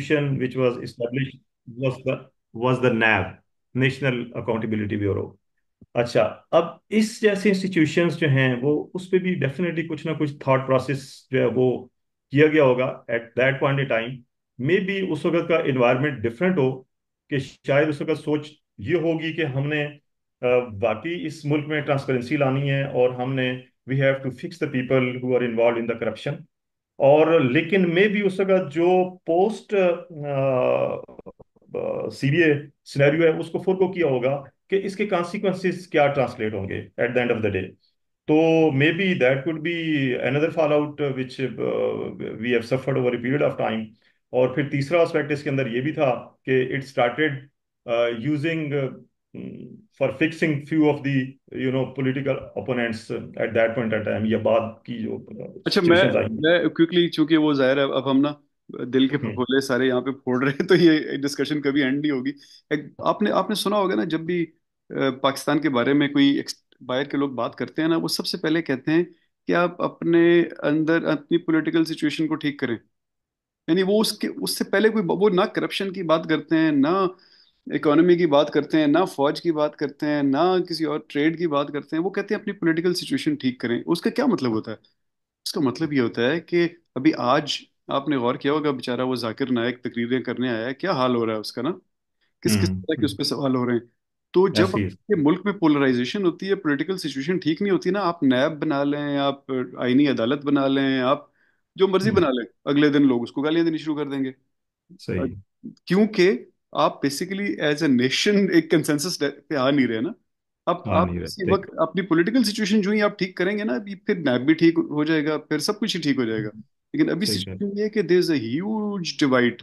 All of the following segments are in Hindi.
institution which was established was the was the NAB National Accountability Bureau. अच्छा अब इस जैसे इंस्टीट्यूशंस जो हैं वो उस पर भी डेफिनेटली कुछ ना कुछ थॉट प्रोसेस जो है वो किया गया होगा at that point a time may be उस वक्त का इन्वायरमेंट डिफरेंट हो कि शायद उस वक्त सोच ये होगी कि हमने बाकी इस मुल्क में ट्रांसपेरेंसी लानी है और हमने we have to fix the people who are involve in the corruption और लेकिन मैं भी उसका जो पोस्ट सीबीए सिनेरियो है उसको को किया होगा कि इसके कॉन्सिक्वेंसेस क्या ट्रांसलेट होंगे at the end of the day तो may be that could be another fall out which we have suffered over a period of time और फिर तीसरा एस्पेक्ट इसके अंदर ये भी था कि it started using for fixing few of the you know political opponents at that point of time या बाद की जो uh, अच्छा मैं मैं क्विकली चूंकि वो जाहिर है अब हम ना दिल के हम्म। फकोले सारे यहाँ पे फोड़ रहे हैं तो ये डिस्कशन कभी एंड नहीं होगी आपने आपने सुना होगा ना जब भी uh, पाकिस्तान के बारे में कोई बाहर के लोग बात करते हैं ना वो सबसे पहले कहते हैं कि आप अपने अंदर अपनी पॉलिटिकल सिचुएशन को ठीक करें यानी वो उसके उससे पहले कोई वो ना करप्शन की बात करते हैं ना इकोनॉमी की बात करते हैं ना फौज की बात करते हैं ना किसी और ट्रेड की बात करते हैं वो कहते हैं अपनी पॉलिटिकल सिचुएशन ठीक करें उसका क्या मतलब होता है उसका मतलब ये होता है कि अभी आज आपने गौर किया होगा बेचारा वो जाकिर नायक तकरीरें करने आया है क्या हाल हो रहा है उसका ना किस किस हम्म, तरह के हम्म। उस पर सवाल हो रहे हैं तो जब आपके मुल्क में पोलराइजेशन होती है पोलिटिकल सिचुएशन ठीक नहीं होती ना आप नैब बना लें आप आईनी अदालत बना लें आप जो मर्जी हम्म। बना लें अगले दिन लोग उसको गालियां देनी शुरू कर देंगे क्योंकि आप बेसिकली एज ए नेशन एक कंसेंसस पे आ नहीं रहे ना आप आप इसी वक्त अपनी पॉलिटिकल सिचुएशन जो ही आप ठीक करेंगे ना अभी फिर नैब भी ठीक हो जाएगा फिर सब कुछ ही ठीक हो जाएगा लेकिन अभी सिचुएशन ये है कि there is as divide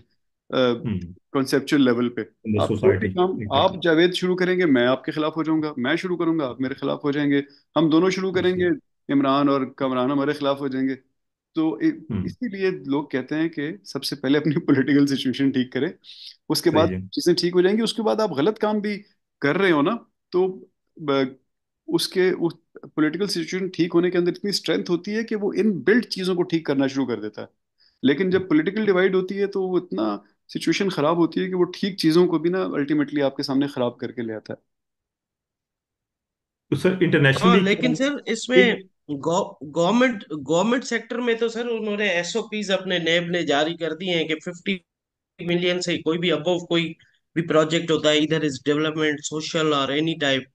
conceptual level पे आप काम आप जावेद शुरू करेंगे मैं आपके खिलाफ हो जाऊंगा मैं शुरू करूंगा आप मेरे खिलाफ हो जाएंगे हम दोनों शुरू करेंगे इमरान और कमरान हमारे खिलाफ हो जाएंगे तो हम्म। इसीलिए लोग कहते हैं कि सबसे पहले अपनी पॉलिटिकल सिचुएशन ठीक करें उसके बाद चीजें ठीक हो जाएंगी उसके बाद आप गलत काम भी कर रहे हो ना तो उसके उस पॉलिटिकल सिचुएशन ठीक होने के अंदर इतनी स्ट्रेंथ होती है कि वो इन बिल्ड चीज़ों को ठीक करना शुरू कर देता है लेकिन जब पॉलिटिकल हम्म। डिवाइड होती है तो वो इतना सिचुएशन खराब होती है कि वो ठीक चीज़ों को भी ना अल्टीमेटली आपके सामने खराब करके ले आता है तो सर इंटरनेशनल हाँ, लेकिन सर इसमें गवर्नमेंट गवर्नमेंट सेक्टर में तो सर उन्होंने एसओपीज अपने नेब ने जारी कर दिए हैं कि फिफ्टी मिलियन से कोई भी अबव कोई भी प्रोजेक्ट होता है इधर इज डेवलपमेंट सोशल और एनी टाइप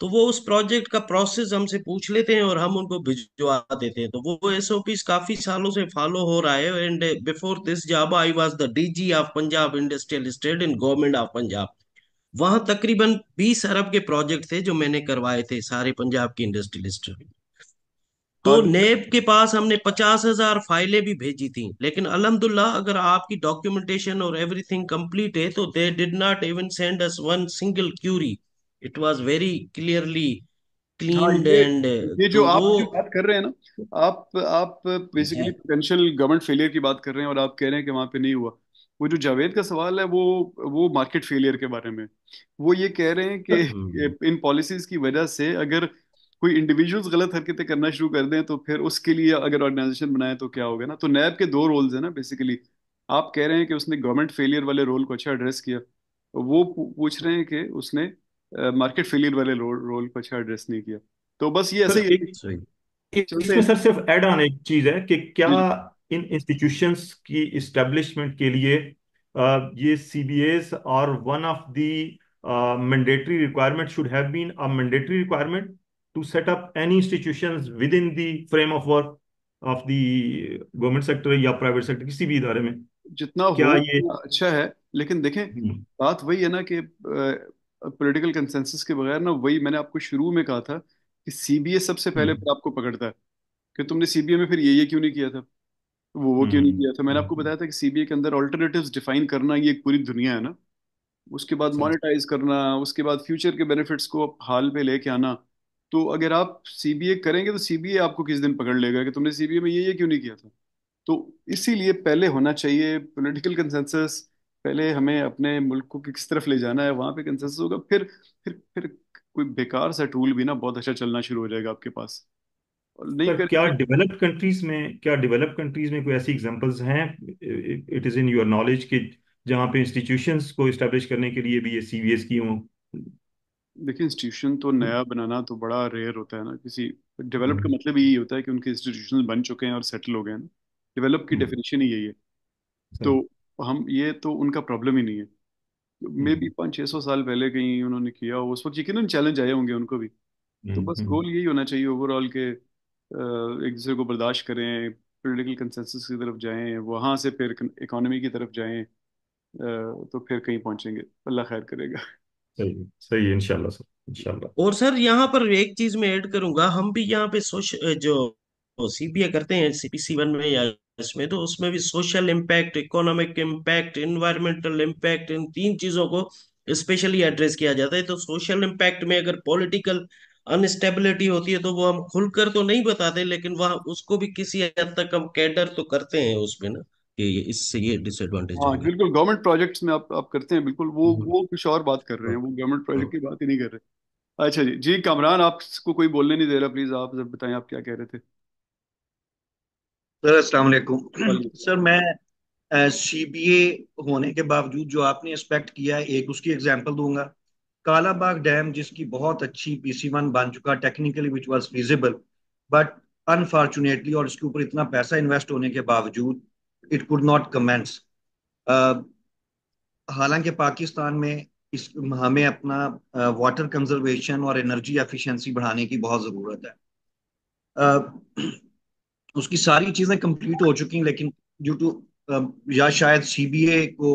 तो वो उस प्रोजेक्ट का प्रोसेस हमसे पूछ लेते हैं और हम उनको भिजवा देते हैं तो वो एसओपीज काफी सालों से फॉलो हो रहा है and before this job I was the DG of Punjab industrial state in government of Punjab वहां तकरीबन 20 अरब के प्रोजेक्ट थे जो मैंने करवाए थे सारे पंजाब की इंडस्ट्रियल स्टेट तो नेब के पास हमने पचास हजार फाइलें भी भेजी थी लेकिन अलहमदुल्ला अगर आपकी डॉक्यूमेंटेशन और एवरीथिंग कंप्लीट है तो they did not even send us one single query it was very clearly cleaned ये तो जो तो आप वो... जो बात कर रहे हैं ना आप आप बेसिकली पोटेंशियल गवर्नमेंट फेलियर की बात कर रहे हैं और आप कह रहे हैं कि वहां पे नहीं हुआ वो जो जावेद का सवाल है वो वो मार्केट फेलियर के बारे में वो ये कह रहे हैं कि हम्म। इन पॉलिसीज की वजह से अगर कोई इंडिविजुअल्स गलत हरकतें करना शुरू कर दें तो फिर उसके लिए अगर ऑर्गेनाइजेशन बनाए तो क्या होगा ना तो नैब के दो रोल्स हैं ना बेसिकली आप कह रहे हैं कि उसने गवर्नमेंट फेलियर वाले रोल को अच्छा एड्रेस किया वो पूछ रहे हैं कि उसने मार्केट फेलियर वाले रोल रोल को अच्छा एड्रेस नहीं किया तो बस ये ऐसे ही इसमें सर सिर्फ ऐड ऑन एक चीज है कि क्या इन इंस्टीट्यूशंस की इस्टेब्लिशमेंट के लिए ये सीबीएस और one of the mandatory requirement should have been a mandatory requirement to set up any institutions within the frame of work of the government sector या private sector किसी भी इदारे में जितना क्या ये अच्छा है लेकिन देखें हम्म। बात वही है ना कि पॉलिटिकल कंसेंसस के बगैर ना वही मैंने आपको शुरू में कहा था कि सीबीए सबसे पहले हम्म। फिर आपको पकड़ता है कि तुमने सीबीए में फिर ये ये क्यों नहीं किया था वो वो क्यों नहीं हम्म। किया था मैंने आपको बताया था कि सीबीए के अंदर ऑल्टरनेटिव्स डिफाइन करना ये एक पूरी दुनिया है ना उसके बाद मोनिटाइज करना उसके बाद फ्यूचर के बेनिफिट्स को हाल पे लेके आना तो अगर आप सीबीए करेंगे तो सीबीए आपको किस दिन पकड़ लेगा कि तुमने सीबीए में ये ये क्यों नहीं किया था तो इसीलिए पहले होना चाहिए पॉलिटिकल कंसेंसस पहले हमें अपने मुल्क को किस तरफ ले जाना है वहां पे कंसेंसस होगा फिर फिर फिर कोई बेकार सा टूल भी ना बहुत अच्छा चलना शुरू हो जाएगा आपके पास और नहीं सर, कर... क्या डेवलप्ड कंट्रीज में क्या डेवलप्ड कंट्रीज में कोई ऐसी एग्जांपल्स हैं it is in your knowledge कि जहां पे इंस्टीट्यूशंस को इस्टेब्लिश करने के लिए भी ये सीवीएस की हो देखिए इंस्टीट्यूशन तो हम्म। नया बनाना तो बड़ा रेयर होता है ना किसी डेवलप्ड का हम्म। मतलब यही होता है कि उनके इंस्टीट्यूशन बन चुके हैं और सेटल हो गए हैं ना डेवलप की डेफिनेशन हम्म। ही यही है तो हम ये तो उनका प्रॉब्लम ही नहीं है मे बी पाँच छः सौ साल पहले कहीं उन्होंने किया उस वक्त यकीन चैलेंज आए होंगे उनको भी तो बस गोल यही होना चाहिए ओवरऑल के एक दूसरे को बर्दाश्त करें पोलिटिकल कंसेंसस की तरफ जाएं वहाँ से फिर इकोनॉमी की तरफ जाएं तो फिर कहीं पहुँचेंगे अल्लाह खैर करेगा सही सही इंशाल्लाह सर इंशाल्लाह और सर यहाँ पर एक चीज में ऐड करूंगा हम भी यहाँ पे सोशल जो सीबीए करते हैं सीपीसी वन में या इसमें तो उसमें भी social impact economic impact environmental impact इन तीन चीजों को स्पेशली एड्रेस किया जाता है तो सोशल इम्पैक्ट में अगर पॉलिटिकल अनस्टेबिलिटी होती है तो वो हम खुलकर तो नहीं बताते लेकिन वह उसको भी किसी हद तक हम कैडर तो करते हैं उसमें ना कि इससे ये डिसएडवांटेज हाँ बिल्कुल गवर्नमेंट प्रोजेक्ट्स में आप आप करते हैं बिल्कुल वो हम्म। वो कुछ और बात कर रहे हैं वो गवर्नमेंट प्रोजेक्ट हाँ। की बात ही नहीं कर रहे अच्छा जी जी कामरान आपको कोई बोलने नहीं दे रहा प्लीज आप जब बताएं आप क्या कह रहे थे सर अस्सलाम वालेकुम सर मैं सी बी ए होने के बावजूद जो आपने एक्सपेक्ट किया है एक उसकी एग्जाम्पल दूंगा कालाबाग डैम जिसकी बहुत अच्छी पी सी वन बन चुका technically which was feasible but unfortunately और इसके ऊपर इतना पैसा इन्वेस्ट होने के बावजूद इट कुड नॉट कमेंस हालांकि पाकिस्तान में इस हमें अपना वाटर uh, कंजर्वेशन और एनर्जी एफिशिएंसी बढ़ाने की बहुत ज़रूरत है uh, उसकी सारी चीज़ें कंप्लीट हो चुकी हैं लेकिन ड्यू टू uh, या शायद सीबीए को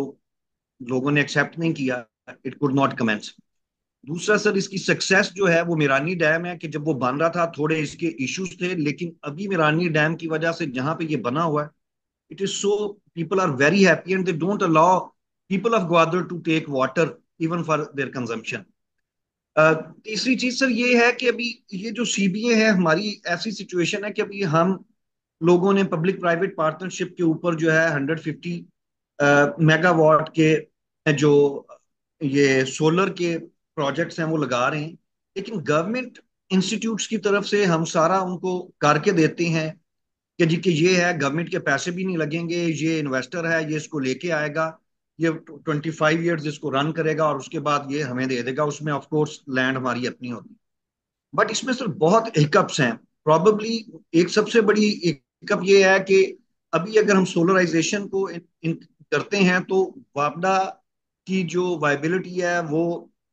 लोगों ने एक्सेप्ट नहीं किया इट कुड नॉट कमेंस दूसरा सर इसकी सक्सेस जो है वो मिरानी डैम है कि जब वो बन रहा था थोड़े इसके इश्यूज थे लेकिन अभी मिरानी डैम की वजह से जहां पे ये बना हुआ है it is so people are very happy and they don't allow people of Gwadar to take water even for their consumption. Uh, तीसरी चीज सर ये है कि अभी ये जो सी बी ए है हमारी ऐसी सिचुएशन है कि अभी हम लोगों ने पब्लिक प्राइवेट पार्टनरशिप के ऊपर जो है हंड्रेड फिफ्टी मेगावाट के जो ये सोलर के प्रोजेक्ट्स हैं वो लगा रहे हैं लेकिन गवर्नमेंट इंस्टीट्यूट्स की तरफ से हम सारा उनको करके देते हैं कि जी कि ये है गवर्नमेंट के पैसे भी नहीं लगेंगे ये इन्वेस्टर है ये इसको लेके आएगा ये ट्वेंटी फाइव ईयर्स इसको रन करेगा और उसके बाद ये हमें दे देगा उसमें ऑफकोर्स लैंड हमारी अपनी होगी बट इसमें सर बहुत हिकअप्स हैं प्रॉबली एक सबसे बड़ी हिकअप ये है कि अभी अगर हम सोलराइजेशन को इन, इन करते हैं तो वापडा की जो वाइबिलिटी है वो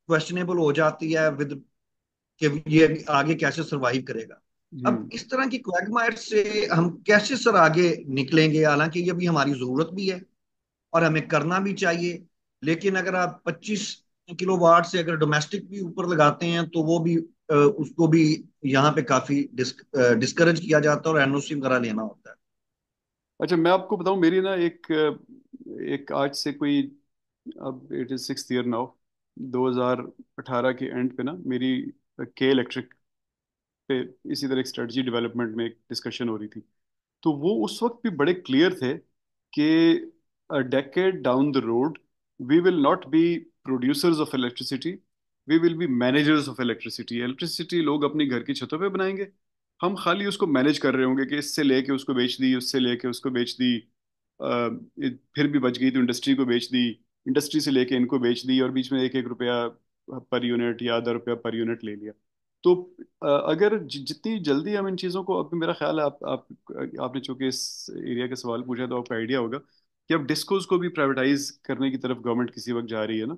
क्वेश्चनेबल हो जाती है विद कि ये आगे कैसे सर्वाइव करेगा अब इस हम्म। तरह की क्वैगमायर से हम कैसे सर आगे निकलेंगे हालांकि ये भी हमारी जरूरत भी है और हमें करना भी चाहिए लेकिन अगर आप 25 किलो वाट से अगर डोमेस्टिक भी ऊपर लगाते हैं तो वो भी उसको भी यहाँ पे काफी डिस्क, डिस्करेज किया जाता है और एनओसी वगैरह लेना होता है अच्छा मैं आपको बताऊं मेरी ना एक एक आज से कोई अब it is six year now 2018 के एंड पे ना मेरी के इलेक्ट्रिक पे इसी तरह एक स्ट्रेटजी डेवलपमेंट में एक डिस्कशन हो रही थी तो वो उस वक्त भी बड़े क्लियर थे कि decade down the road we will not be producers of electricity we will be managers of electricity electricity लोग अपनी घर की छतों पे बनाएंगे हम खाली उसको मैनेज कर रहे होंगे कि इससे लेके उसको बेच दी उससे लेके उसको बेच दी फिर भी बच गई तो इंडस्ट्री को बेच दी इंडस्ट्री से लेके इनको बेच दी और बीच में एक एक रुपया पर यूनिट या आधा रुपया पर यूनिट ले लिया तो अगर जितनी जल्दी हम इन चीज़ों को अब मेरा ख्याल है आप, आप आपने चूंकि इस एरिया का सवाल पूछा तो आपका आइडिया होगा कि अब डिस्कोज को भी प्राइवेटाइज करने की तरफ गवर्नमेंट किसी वक्त जा रही है ना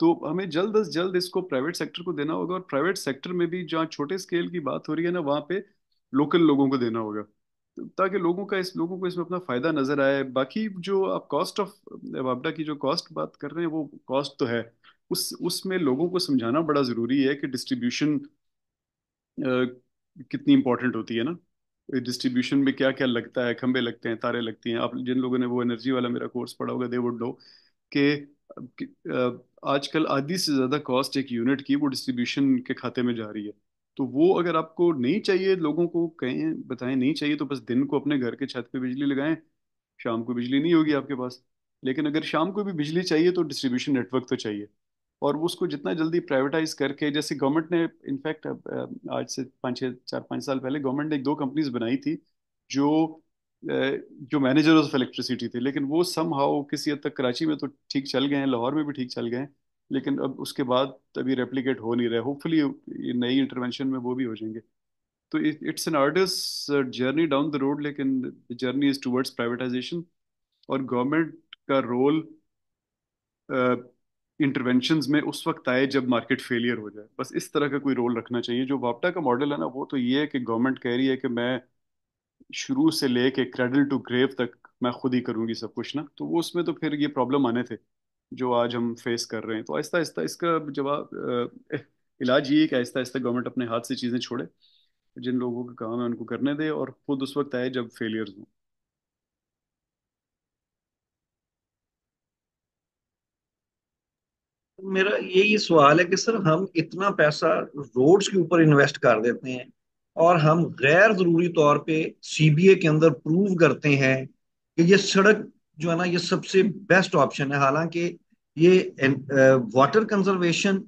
तो हमें जल्द अज जल्द इसको प्राइवेट सेक्टर को देना होगा और प्राइवेट सेक्टर में भी जहाँ छोटे स्केल की बात हो रही है ना वहाँ पे लोकल लोगों को देना होगा तो, ताकि लोगों का इस लोगों को इसमें अपना फ़ायदा नज़र आए बाकी जो आप कॉस्ट ऑफ वापडा की जो कॉस्ट बात कर रहे हैं वो कॉस्ट तो है उस उसमें लोगों को समझाना बड़ा ज़रूरी है कि डिस्ट्रीब्यूशन कितनी इंपॉर्टेंट होती है ना डिस्ट्रीब्यूशन में क्या क्या लगता है खंबे लगते हैं तारे लगती हैं आप जिन लोगों ने वो एनर्जी वाला मेरा कोर्स पढ़ा होगा दे वुड नो कि आजकल आधी से ज़्यादा कॉस्ट एक यूनिट की वो डिस्ट्रीब्यूशन के खाते में जा रही है तो वो अगर आपको नहीं चाहिए लोगों को कहें बताएं नहीं चाहिए तो बस दिन को अपने घर के छत पे बिजली लगाएं शाम को बिजली नहीं होगी आपके पास लेकिन अगर शाम को भी बिजली चाहिए तो डिस्ट्रीब्यूशन नेटवर्क तो चाहिए और उसको जितना जल्दी प्राइवेटाइज करके जैसे गवर्नमेंट ने इनफैक्ट आज से पाँच छः चार पाँच साल पहले गवर्नमेंट ने एक दो कंपनीज बनाई थी जो जो मैनेजर ऑफ इलेक्ट्रिसिटी थे लेकिन वो सम हाउ किसी हद तक कराची में तो ठीक चल गए हैं लाहौर में भी ठीक चल गए हैं लेकिन अब उसके बाद अभी रेप्लीकेट हो नहीं रहे होपफुली ये नई इंटरवेंशन में वो भी हो जाएंगे तो it's an arduous journey down the road लेकिन the journey is towards privatisation और गवर्नमेंट का रोल इंटरवेंशन में उस वक्त आए जब मार्केट फेलियर हो जाए बस इस तरह का कोई रोल रखना चाहिए जो वापटा का मॉडल है ना वो तो ये है कि गवर्नमेंट कह रही है कि मैं शुरू से लेके क्रेडल टू ग्रेव तक मैं खुद ही करूंगी सब कुछ ना तो वो उसमें तो फिर ये प्रॉब्लम आने थे जो आज हम फेस कर रहे हैं तो आहिस्ता आहिस्ता इसका जवाब इलाज ये है कि आहिस्ता आहिस्ता गवर्नमेंट अपने हाथ से चीज़ें छोड़े जिन लोगों का काम है उनको करने दे और खुद उस वक्त आए जब फेलियर्स हों मेरा यही सवाल है कि सर हम इतना पैसा रोड्स के ऊपर इन्वेस्ट कर देते हैं और हम गैर जरूरी तौर पे सीबीए के अंदर प्रूव करते हैं कि ये सड़क जो है ना ये सबसे बेस्ट ऑप्शन है हालांकि ये वाटर कंजर्वेशन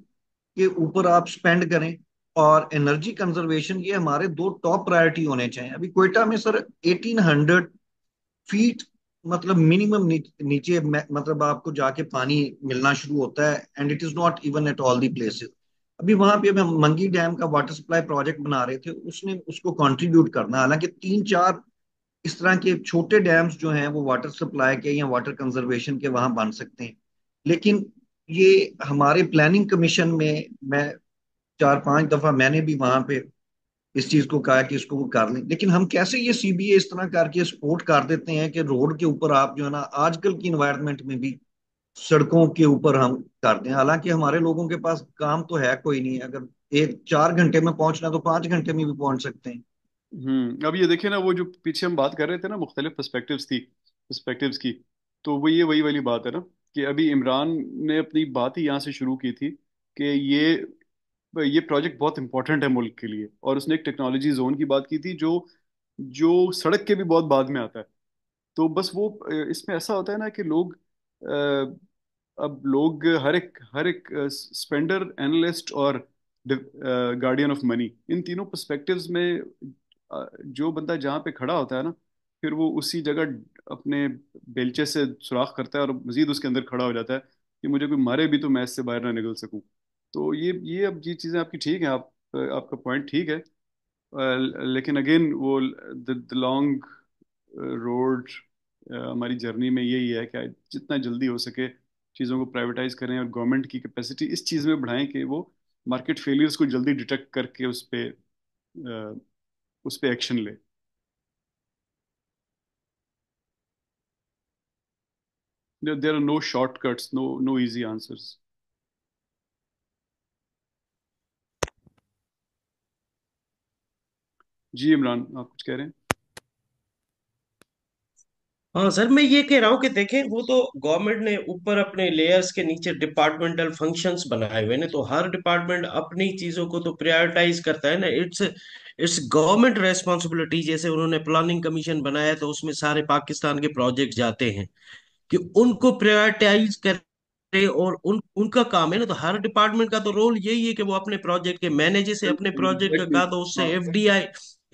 के ऊपर आप स्पेंड करें और एनर्जी कंजर्वेशन ये हमारे दो टॉप प्रायोरिटी होने चाहिए अभी कोयटा में सर 1800 फीट मतलब मिनिमम नीचे मतलब आपको जाके पानी मिलना शुरू होता है and it is not even at all the places अभी वहां पे हम मंगी डैम का वाटर सप्लाई प्रोजेक्ट बना रहे थे उसने उसको कंट्रीब्यूट करना हालांकि तीन चार इस तरह के छोटे डैम्स जो हैं वो वाटर सप्लाई के या वाटर कंजर्वेशन के वहां बन सकते हैं लेकिन ये हमारे प्लानिंग कमीशन में मैं चार पांच दफा मैंने भी वहां पे इस चीज को कहा कि इसको वो कर लें लेकिन हम कैसे ये सीबीए इस तरह करके सपोर्ट कर देते हैं कि रोड के ऊपर आप जो है ना आजकल की इन्वायरमेंट में भी सड़कों के ऊपर हम करते हैं हालांकि हमारे लोगों के पास काम तो है कोई नहीं अगर एक चार घंटे में पहुंचना है तो पांच घंटे में भी पहुंच सकते हैं हम्म अब ये देखिए ना वो जो पीछे हम बात कर रहे थे ना मुख्तलिफ पर्सपेक्टिव्स थी पर्सपेक्टिव्स की तो वो ये वही वाली बात है ना कि अभी इमरान ने अपनी बात ही यहाँ से शुरू की थी कि ये तो ये प्रोजेक्ट बहुत इंपॉर्टेंट है मुल्क के लिए और उसने एक टेक्नोलॉजी जोन की बात की थी जो जो सड़क के भी बहुत बाद में आता है तो बस वो इसमें ऐसा होता है ना कि लोग अब लोग हर एक हर एक स्पेंडर एनालिस्ट और गार्डियन ऑफ मनी इन तीनों पर्सपेक्टिव्स में जो बंदा जहाँ पे खड़ा होता है ना फिर वो उसी जगह अपने बेलचे से सुराख करता है और मजीद उसके अंदर खड़ा हो जाता है कि मुझे कोई मारे भी तो मैं इससे बाहर ना निकल सकूँ तो ये ये अब ये चीज़ें आपकी ठीक हैं आप आपका पॉइंट ठीक है लेकिन अगेन वो द लॉन्ग रोड हमारी जर्नी में यही है कि जितना जल्दी हो सके चीज़ों को प्राइवेटाइज करें और गवर्नमेंट की कैपेसिटी इस चीज़ में बढ़ाएं कि वो मार्केट फेलियर्स को जल्दी डिटेक्ट करके उस पर उस पर एक्शन ले there, are are no shortcuts, no no easy answers. जी इमरान आप कुछ कह रहे हैं हाँ सर मैं ये कह रहा हूँ कि देखें वो तो गवर्नमेंट ने ऊपर अपने लेयर्स के नीचे डिपार्टमेंटल फंक्शंस बनाए हुए हैं तो हर डिपार्टमेंट अपनी चीज़ों को तो प्रायोरिटाइज करता है ना इट्स इट्स गवर्नमेंट रेस्पॉन्सिबिलिटी जैसे उन्होंने प्लानिंग कमीशन बनाया तो उसमें सारे पाकिस्तान के प्रोजेक्ट जाते हैं कि उनको प्रायोरिटाइज कर और उन उनका काम है ना तो हर डिपार्टमेंट का तो रोल यही है कि वो अपने प्रोजेक्ट के मैनेजर से अपने प्रोजेक्ट का तो उससे एफडीआई हाँ।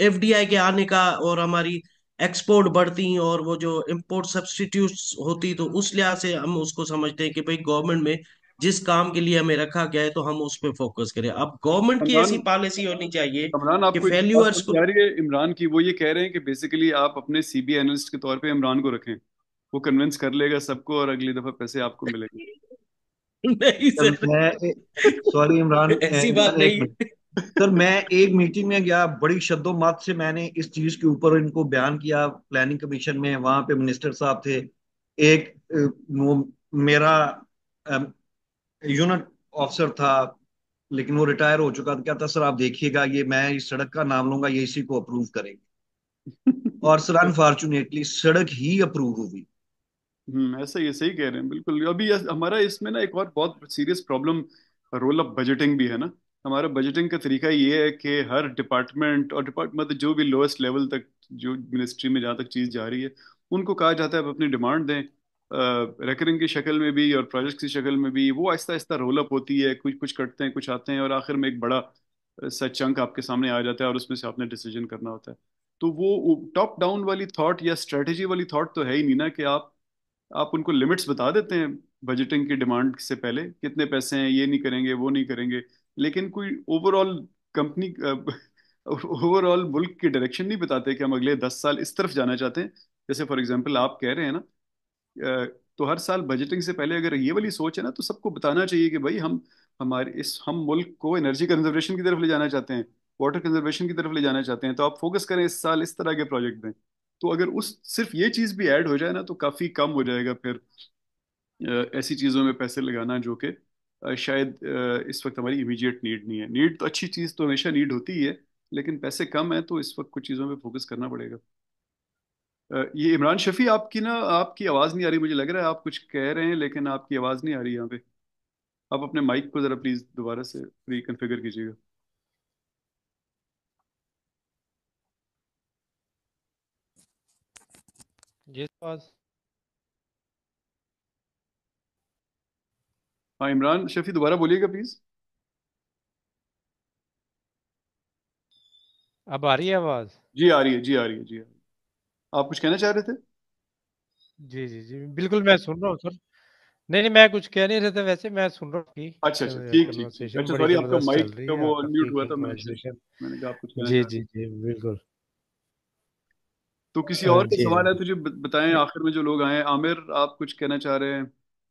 एफडीआई के आने का और हमारी एक्सपोर्ट बढ़ती और वो जो इम्पोर्ट सब्सटीट्यूट होती तो उस लिहाज से हम उसको समझते हैं कि भाई गवर्नमेंट में जिस काम के लिए हमें रखा गया है तो हम उस पर फोकस करें अब गवर्नमेंट की ऐसी पॉलिसी होनी चाहिए कि फेल्यूअर्स को इमरान की वो ये कह रहे हैं कि बेसिकली आप अपने सीबी एनालिस्ट के तौर पर इमरान को रखें वो कन्विंस कर लेगा सबको और अगली दफा पैसे आपको मिलेंगे नहीं सर सॉरी इमरान ऐसी बात नहीं सर मैं एक मीटिंग में गया बड़ी शब्दों मात से मैंने इस चीज के ऊपर इनको बयान किया प्लानिंग कमीशन में वहां पे मिनिस्टर साहब थे एक वो मेरा यूनिट ऑफिसर था लेकिन वो रिटायर हो चुका था था सर आप देखिएगा ये मैं इस सड़क का नाम लूंगा ये इसी को अप्रूव करेंगे और सर अनफॉर्चुनेटली सड़क ही अप्रूव हुई हम्म, ऐसा ये सही कह रहे हैं बिल्कुल अभी हमारा इसमें ना एक और बहुत serious problem role up budgeting भी है ना हमारा बजटिंग का तरीका ये है कि हर डिपार्टमेंट और डिपार्ट मतलब जो भी लोएस्ट लेवल तक जो मिनिस्ट्री में जहाँ तक चीज़ जा रही है उनको कहा जाता है आप अपनी डिमांड दें रेकरिंग की शक्ल में भी और प्रोजेक्ट की शक्ल में भी वो आहिस्ता आहिस्ता रोल अप होती है कुछ कुछ कटते हैं कुछ आते हैं और आखिर में एक बड़ा सा चंक आपके सामने आ जाता है और उसमें से आपने डिसीजन करना होता है तो वो टॉप डाउन वाली थॉट या स्ट्रेटजी वाली थॉट तो है ही नहीं ना कि आप आप उनको लिमिट्स बता देते हैं बजटिंग की डिमांड से पहले कितने पैसे हैं ये नहीं करेंगे वो नहीं करेंगे लेकिन कोई ओवरऑल कंपनी ओवरऑल मुल्क की डायरेक्शन नहीं बताते कि हम अगले दस साल इस तरफ जाना चाहते हैं जैसे फॉर एग्जाम्पल आप कह रहे हैं ना तो हर साल बजटिंग से पहले अगर ये वाली सोच है ना तो सबको बताना चाहिए कि भाई हम हमारे इस हम मुल्क को एनर्जी कंजर्वेशन की तरफ ले जाना चाहते हैं वाटर कंजर्वेशन की तरफ ले जाना चाहते हैं तो आप फोकस करें इस साल इस तरह के प्रोजेक्ट में तो अगर उस सिर्फ ये चीज़ भी ऐड हो जाए ना तो काफ़ी कम हो जाएगा फिर ऐसी चीज़ों में पैसे लगाना जो कि शायद इस वक्त हमारी इमीडिएट नीड नहीं है नीड तो अच्छी चीज़ तो हमेशा नीड होती ही है लेकिन पैसे कम है तो इस वक्त कुछ चीज़ों पे फोकस करना पड़ेगा ये इमरान शफी आपकी ना आपकी आवाज़ नहीं आ रही मुझे लग रहा है आप कुछ कह रहे हैं लेकिन आपकी आवाज़ नहीं आ रही यहाँ पे आप अपने माइक को ज़रा प्लीज़ दोबारा से रिकनफिगर कीजिएगा तो जी हाँ इमरान शफी दोबारा बोलिएगा प्लीज अब आ रही है आवाज जी आ रही है जी आ रही है जी आ रही है आप कुछ कहना चाह रहे थे जी जी जी बिल्कुल मैं सुन रहा हूँ सर नहीं नहीं मैं कुछ कह नहीं रहा था वैसे मैं सुन रहा हूँ अच्छा अच्छा ठीक ठीक अच्छा सॉरी आपका माइक तो वो अनम्यूट हुआ था मैंने मैंने कहा आप कुछ कहना जी जी जी बिल्कुल तो किसी हाँ, और का सवाल है हाँ। तुझे बताएं आखिर में जो लोग आए आमिर आप कुछ कहना चाह रहे हैं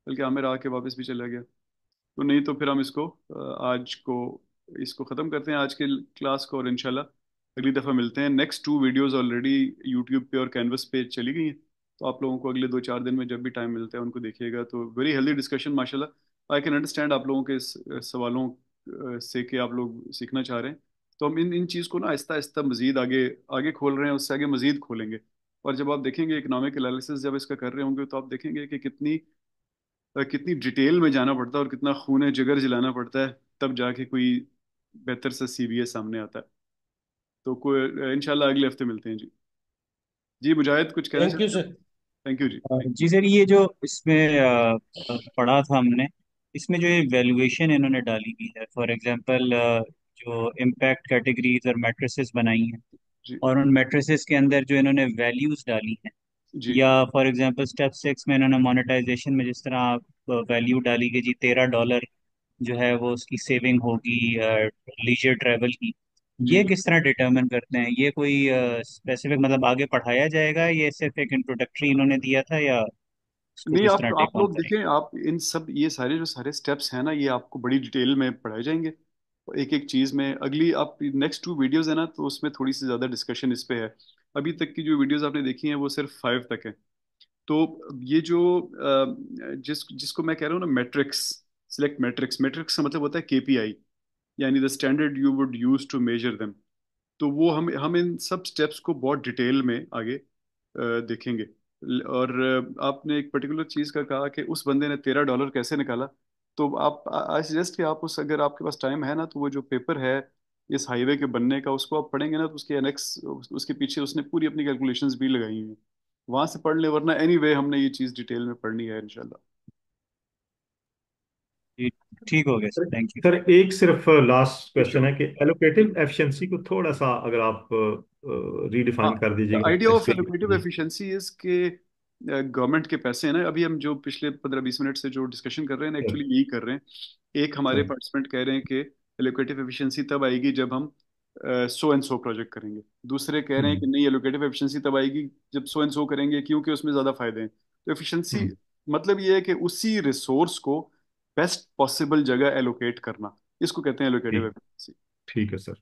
बल्कि आमिर आके वापस भी चला गया तो नहीं तो फिर हम इसको आज को इसको ख़त्म करते हैं आज के क्लास को और इनशाला अगली दफ़ा मिलते हैं next two videos already YouTube पे और कैनवस पे चली गई हैं तो आप लोगों को अगले दो चार दिन में जब भी टाइम मिलता है उनको देखिएगा तो वेरी हेल्दी डिस्कशन माशाल्लाह आई कैन अंडरस्टैंड आप लोगों के सवालों से कि आप लोग सीखना चाह रहे हैं तो हम इन इन चीज़ को ना आहिस्ता आहिस्ता मजीद आगे आगे खोल रहे हैं उससे आगे मजीद खोलेंगे और जब आप देखेंगे इकनॉमिक एनालिसिस जब इसका कर रहे होंगे तो आप देखेंगे कि कितनी कितनी डिटेल में जाना पड़ता है और कितना खून जिगर जलाना पड़ता है तब जाके कोई बेहतर सा सी सामने आता है तो कोई इनशाला अगले हफ्ते मिलते हैं जी जी मुजाहिद कुछ कहना thank you sir thank you जी uh, जी सर ये जो इसमें uh, पढ़ा था हमने इसमें जो ये वैल्यूएशन इन्होंने डाली हुई है फॉर एग्जांपल uh, जो इम्पैक्ट कैटेगरीज और मैट्रिसेस बनाई हैं और उन मैट्रिसेस के अंदर जो इन्होंने वैल्यूज डाली हैं या फॉर एग्जांपल स्टेप सिक्स में इन्होंने मोनेटाइजेशन में जिस तरह आप वैल्यू uh, डाली कि जी तेरह डॉलर जो है वो उसकी सेविंग होगी लीजर uh, ट्रेवल की ये किस तरह डिटरमिन करते हैं ये कोई स्पेसिफिक uh, मतलब आगे पढ़ाया जाएगा ये सिर्फ एक इंट्रोडक्टरी इन्होंने दिया था या नहीं आप आप लोग देखें आप इन सब ये सारे जो सारे स्टेप्स हैं ना ये आपको बड़ी डिटेल में पढ़ाए जाएंगे एक एक चीज में अगली आप नेक्स्ट टू वीडियोस है ना तो उसमें थोड़ी सी ज्यादा डिस्कशन इस पे है अभी तक की जो वीडियोस आपने देखी हैं वो सिर्फ फाइव तक है तो ये जो जिस जिसको मैं कह रहा हूँ ना मैट्रिक्स सिलेक्ट मैट्रिक्स मैट्रिक्स का मतलब होता है आई यानी the standard you would use to measure them तो वो हम हम इन सब स्टेप्स को बहुत डिटेल में आगे देखेंगे और आपने एक पर्टिकुलर चीज़ का कहा कि उस बंदे ने तेरह डॉलर कैसे निकाला तो आप आई सजेस्ट कि आप उस अगर आपके पास टाइम है ना तो वो जो पेपर है इस हाईवे के बनने का उसको आप पढ़ेंगे ना तो उसके एनेक्स उसके पीछे उसने पूरी अपनी कैलकुलेशंस भी लगाई हुई वहां से पढ़ ले वरना एनी anyway, हमने ये चीज़ डिटेल में पढ़नी है इनशाला ठीक हो गया सर थैंक यू सर एक सिर्फ लास्ट क्वेश्चन है कि एलोकेटिव एफिशिएंसी को थोड़ा सा अगर आप रीडिफाइन हाँ, कर दीजिए idea of allocative efficiency is के गवर्नमेंट के पैसे हैं ना अभी हम जो पिछले पंद्रह बीस मिनट से जो डिस्कशन कर रहे हैं एक्चुअली यही कर रहे हैं एक हमारे पार्टिसिपेंट कह रहे हैं कि एलोकेटिव एफिशिएंसी तब आएगी जब हम सो एंड सो प्रोजेक्ट करेंगे दूसरे कह रहे हैं हम्म। कि नहीं एलोकेटिव एफिशिएंसी तब आएगी जब सो एंड सो करेंगे क्योंकि उसमें ज़्यादा फायदे हैं तो एफिशिएंसी हम्म। मतलब ये है कि उसी रिसोर्स को बेस्ट पॉसिबल जगह एलोकेट करना इसको कहते हैं एलोकेटिव एफिशिएंसी ठीक है सर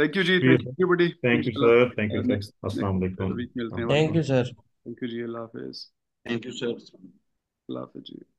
थैंक यू जी थैंक यू बड़ी thank you sir thank you sir अस्सलाम वालेकुम thank you sir thank you जी अल्लाह हाफिज़ थैंक यू सर अल्लाह हाफिज़ जी